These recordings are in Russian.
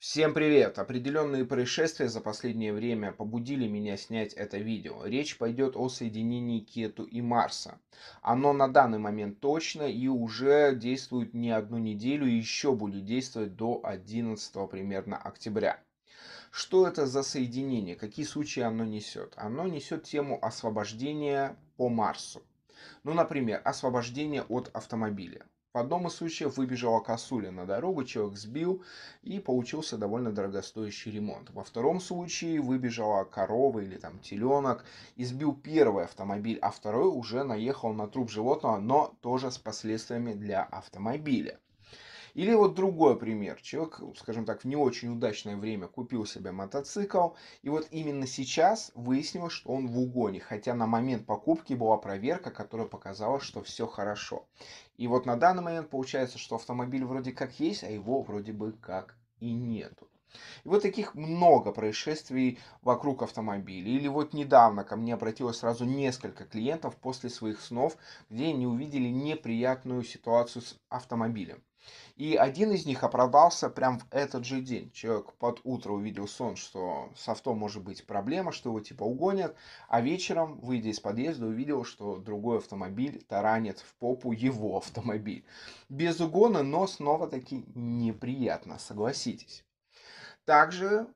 Всем привет! Определенные происшествия за последнее время побудили меня снять это видео. Речь пойдет о соединении Кету и Марса. Оно на данный момент точно и уже действует не одну неделю и еще будет действовать до 11 примерно октября. Что это за соединение? Какие случаи оно несет? Оно несет тему освобождения по Марсу. Ну, например, освобождение от автомобиля. В одном из случаев выбежала косуля на дорогу, человек сбил и получился довольно дорогостоящий ремонт. Во втором случае выбежала корова или там теленок и сбил первый автомобиль, а второй уже наехал на труп животного, но тоже с последствиями для автомобиля. Или вот другой пример. Человек, скажем так, в не очень удачное время купил себе мотоцикл, и вот именно сейчас выяснилось, что он в угоне, хотя на момент покупки была проверка, которая показала, что все хорошо. И вот на данный момент получается, что автомобиль вроде как есть, а его вроде бы как и нету. И вот таких много происшествий вокруг автомобилей. Или вот недавно ко мне обратилось сразу несколько клиентов после своих снов, где они увидели неприятную ситуацию с автомобилем. И один из них оправдался прям в этот же день. Человек под утро увидел сон, что с авто может быть проблема, что его типа угонят, а вечером, выйдя из подъезда, увидел, что другой автомобиль таранит в попу его автомобиль. Без угона, но снова-таки неприятно, согласитесь. Также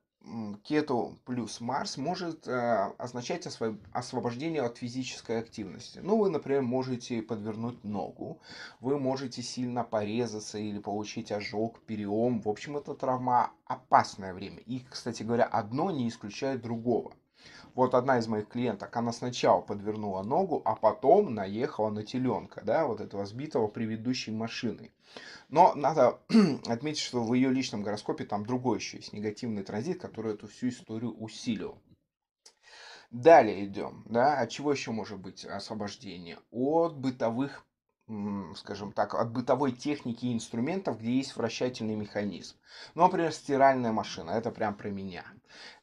кету плюс Марс может э, означать осво- освобождение от физической активности. Ну, вы, например, можете подвернуть ногу, вы можете сильно порезаться или получить ожог, перелом. В общем, это травма опасное время. И, кстати говоря, одно не исключает другого. Вот одна из моих клиенток, она сначала подвернула ногу, а потом наехала на теленка, да, вот этого сбитого предыдущей машиной. Но надо отметить, что в ее личном гороскопе там другой еще есть негативный транзит, который эту всю историю усилил. Далее идем, да, от чего еще может быть освобождение? От бытовых скажем так, от бытовой техники и инструментов, где есть вращательный механизм. Ну, например, стиральная машина, это прям про меня.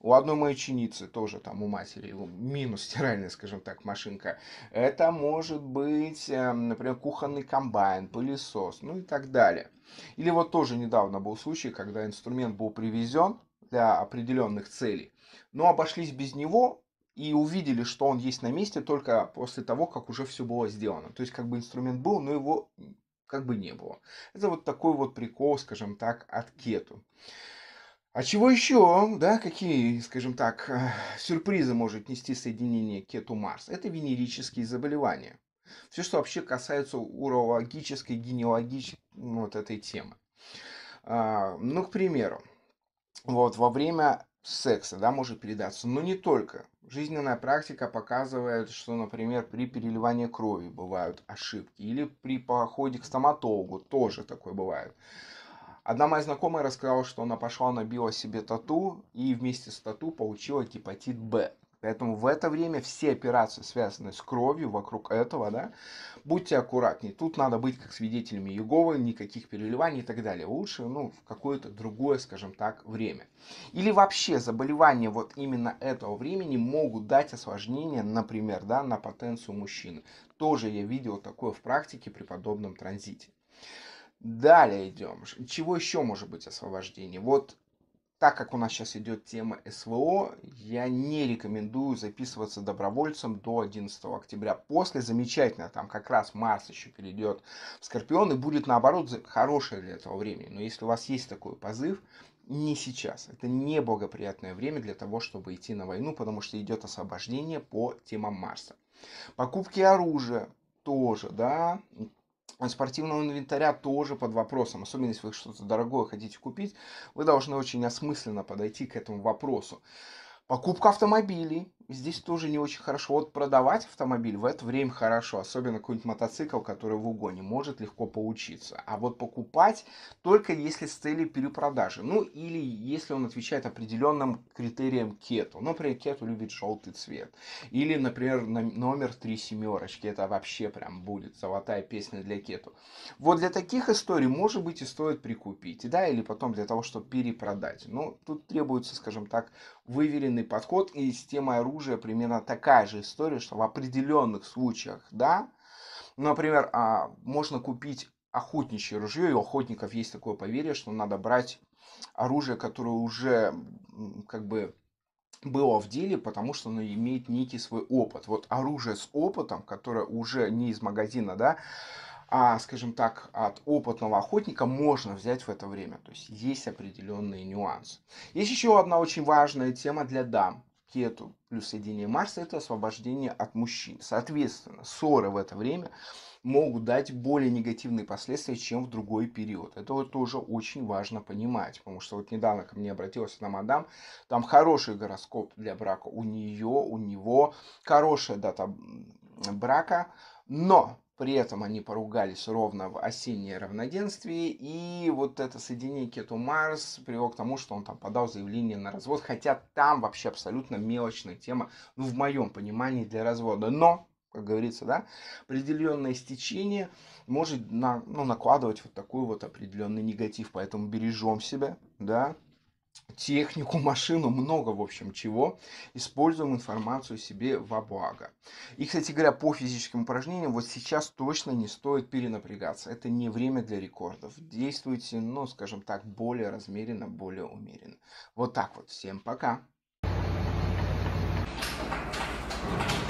У одной моей ученицы, тоже там у матери, минус стиральная, скажем так, машинка, это может быть, эм, например, кухонный комбайн, пылесос, ну и так далее. Или вот тоже недавно был случай, когда инструмент был привезен для определенных целей, но обошлись без него, и увидели, что он есть на месте только после того, как уже все было сделано. То есть как бы инструмент был, но его как бы не было. Это вот такой вот прикол, скажем так, от кету. А чего еще, да, какие, скажем так, э, сюрпризы может нести соединение кету-марс? Это венерические заболевания. Все, что вообще касается урологической, генеалогической ну, вот этой темы. А, ну, к примеру, вот во время секса, да, может передаться, но не только. Жизненная практика показывает, что, например, при переливании крови бывают ошибки, или при походе к стоматологу тоже такое бывает. Одна моя знакомая рассказала, что она пошла, набила себе тату и вместе с тату получила гепатит Б. Поэтому в это время все операции, связанные с кровью, вокруг этого, да, будьте аккуратнее. Тут надо быть как свидетелями Иеговы, никаких переливаний и так далее. Лучше, ну, в какое-то другое, скажем так, время. Или вообще заболевания вот именно этого времени могут дать осложнение, например, да, на потенцию мужчины. Тоже я видел такое в практике при подобном транзите. Далее идем. Чего еще может быть освобождение? Вот так как у нас сейчас идет тема СВО, я не рекомендую записываться добровольцем до 11 октября. После замечательно, там как раз Марс еще перейдет в Скорпион и будет наоборот хорошее для этого времени. Но если у вас есть такой позыв, не сейчас. Это неблагоприятное время для того, чтобы идти на войну, потому что идет освобождение по темам Марса. Покупки оружия тоже, да, спортивного инвентаря тоже под вопросом. Особенно, если вы что-то дорогое хотите купить, вы должны очень осмысленно подойти к этому вопросу. Покупка автомобилей здесь тоже не очень хорошо. Вот продавать автомобиль в это время хорошо, особенно какой-нибудь мотоцикл, который в угоне, может легко поучиться. А вот покупать только если с целью перепродажи. Ну или если он отвечает определенным критериям кету. Например, кету любит желтый цвет. Или, например, номер три семерочки. Это вообще прям будет золотая песня для кету. Вот для таких историй, может быть, и стоит прикупить. Да, или потом для того, чтобы перепродать. Но тут требуется, скажем так, выверенный подход и система оружия оружия примерно такая же история, что в определенных случаях, да, например, а, можно купить охотничье ружье, и у охотников есть такое поверье, что надо брать оружие, которое уже как бы было в деле, потому что оно имеет некий свой опыт. Вот оружие с опытом, которое уже не из магазина, да, а, скажем так, от опытного охотника можно взять в это время. То есть есть определенные нюансы. Есть еще одна очень важная тема для дам кету плюс соединение Марса – это освобождение от мужчин. Соответственно, ссоры в это время могут дать более негативные последствия, чем в другой период. Это вот тоже очень важно понимать, потому что вот недавно ко мне обратилась одна мадам, там хороший гороскоп для брака у нее, у него, хорошая дата брака, но при этом они поругались ровно в осеннее равноденствие, и вот это соединение Кету Марс привело к тому, что он там подал заявление на развод, хотя там вообще абсолютно мелочная тема, ну, в моем понимании, для развода. Но, как говорится, да, определенное стечение может на, ну, накладывать вот такой вот определенный негатив, поэтому бережем себя, да, технику, машину, много, в общем, чего. Используем информацию себе во благо. И, кстати говоря, по физическим упражнениям вот сейчас точно не стоит перенапрягаться. Это не время для рекордов. Действуйте, ну, скажем так, более размеренно, более умеренно. Вот так вот. Всем пока! Thank you.